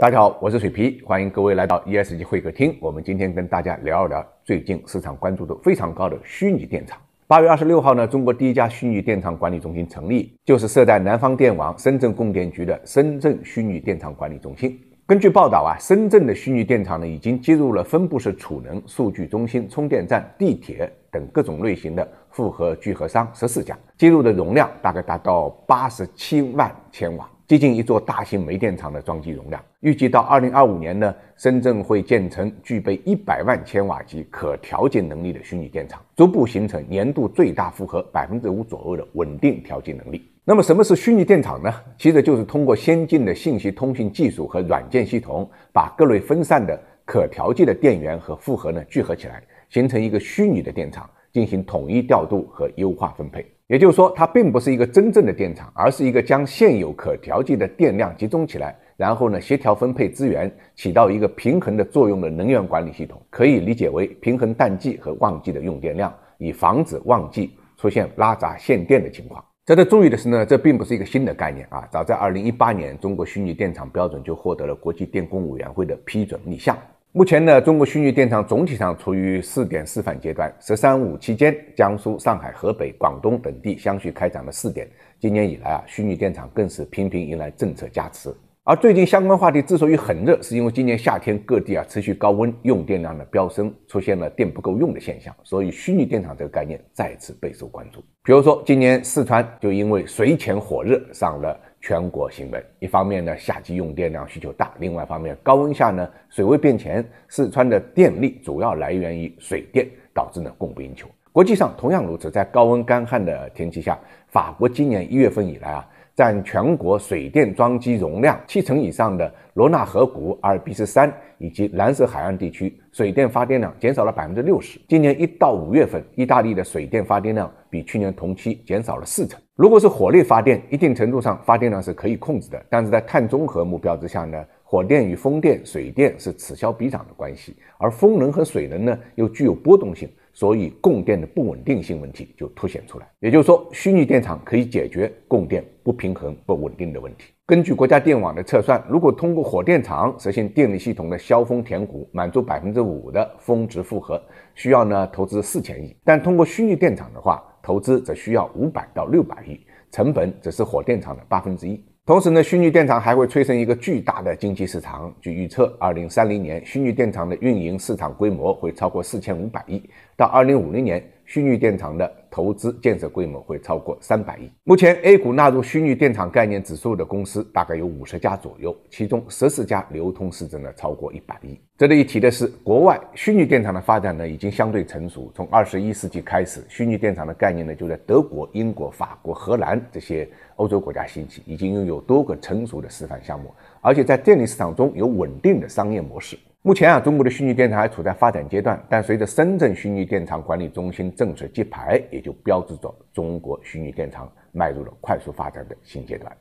大家好，我是水皮，欢迎各位来到 ESG 会客厅。我们今天跟大家聊一聊最近市场关注度非常高的虚拟电厂。八月二十六号呢，中国第一家虚拟电厂管理中心成立，就是设在南方电网深圳供电局的深圳虚拟电厂管理中心。根据报道啊，深圳的虚拟电厂呢，已经接入了分布式储能、数据中心、充电站、地铁等各种类型的复合聚合商十四家，接入的容量大概达到八十七万千瓦，接近一座大型煤电厂的装机容量。预计到二零二五年呢，深圳会建成具备一百万千瓦级可调节能力的虚拟电厂，逐步形成年度最大负荷百分之五左右的稳定调节能力。那么什么是虚拟电厂呢？其实就是通过先进的信息通信技术和软件系统，把各类分散的可调剂的电源和负荷呢聚合起来，形成一个虚拟的电厂，进行统一调度和优化分配。也就是说，它并不是一个真正的电厂，而是一个将现有可调剂的电量集中起来，然后呢协调分配资源，起到一个平衡的作用的能源管理系统。可以理解为平衡淡季和旺季的用电量，以防止旺季出现拉闸限电的情况。值得注意的是呢，这并不是一个新的概念啊。早在二零一八年，中国虚拟电厂标准就获得了国际电工委员会的批准立项。目前呢，中国虚拟电厂总体上处于试点示范阶段。“十三五”期间，江苏、上海、河北、广东等地相继开展了试点。今年以来啊，虚拟电厂更是频频迎来政策加持。而最近相关话题之所以很热，是因为今年夏天各地啊持续高温，用电量的飙升，出现了电不够用的现象，所以虚拟电厂这个概念再次备受关注。比如说，今年四川就因为水浅火热上了全国新闻。一方面呢，夏季用电量需求大；另外一方面，高温下呢，水位变浅，四川的电力主要来源于水电，导致呢供不应求。国际上同样如此，在高温干旱的天气下，法国今年一月份以来啊。占全国水电装机容量七成以上的罗纳河谷、阿尔卑斯山以及蓝色海岸地区水电发电量减少了百分之六十。今年一到五月份，意大利的水电发电量比去年同期减少了四成。如果是火力发电，一定程度上发电量是可以控制的，但是在碳中和目标之下呢，火电与风电、水电是此消彼长的关系，而风能和水能呢又具有波动性。所以，供电的不稳定性问题就凸显出来。也就是说，虚拟电厂可以解决供电不平衡、不稳定的问题。根据国家电网的测算，如果通过火电厂实现电力系统的削峰填谷，满足百分之五的峰值负荷，需要呢投资四千亿。但通过虚拟电厂的话，投资则需要五百到六百亿。成本只是火电厂的八分之一，同时呢，虚拟电厂还会催生一个巨大的经济市场。据预测，二零三零年虚拟电厂的运营市场规模会超过四千五百亿，到二零五零年，虚拟电厂的。投资建设规模会超过三百亿。目前 A 股纳入虚拟电厂概念指数的公司大概有五十家左右，其中十四家流通市值呢超过一百亿。值得一提的是，国外虚拟电厂的发展呢已经相对成熟。从二十一世纪开始，虚拟电厂的概念呢就在德国、英国、法国、荷兰这些欧洲国家兴起，已经拥有多个成熟的示范项目，而且在电力市场中有稳定的商业模式。目前啊，中国的虚拟电厂还处在发展阶段，但随着深圳虚拟电厂管理中心正式揭牌，也就标志着中国虚拟电厂迈入了快速发展的新阶段。